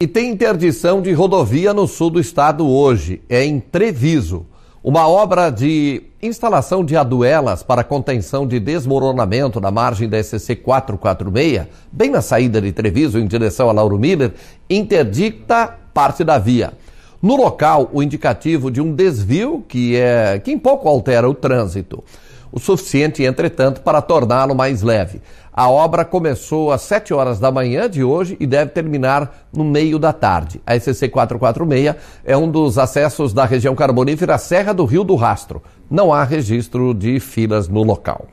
E tem interdição de rodovia no sul do estado hoje, é em Treviso. Uma obra de instalação de aduelas para contenção de desmoronamento na margem da SC 446, bem na saída de Treviso, em direção a Lauro Miller, interdita parte da via. No local, o indicativo de um desvio que, é, que em pouco altera o trânsito o suficiente, entretanto, para torná-lo mais leve. A obra começou às 7 horas da manhã de hoje e deve terminar no meio da tarde. A SCC 446 é um dos acessos da região carbonífera Serra do Rio do Rastro. Não há registro de filas no local.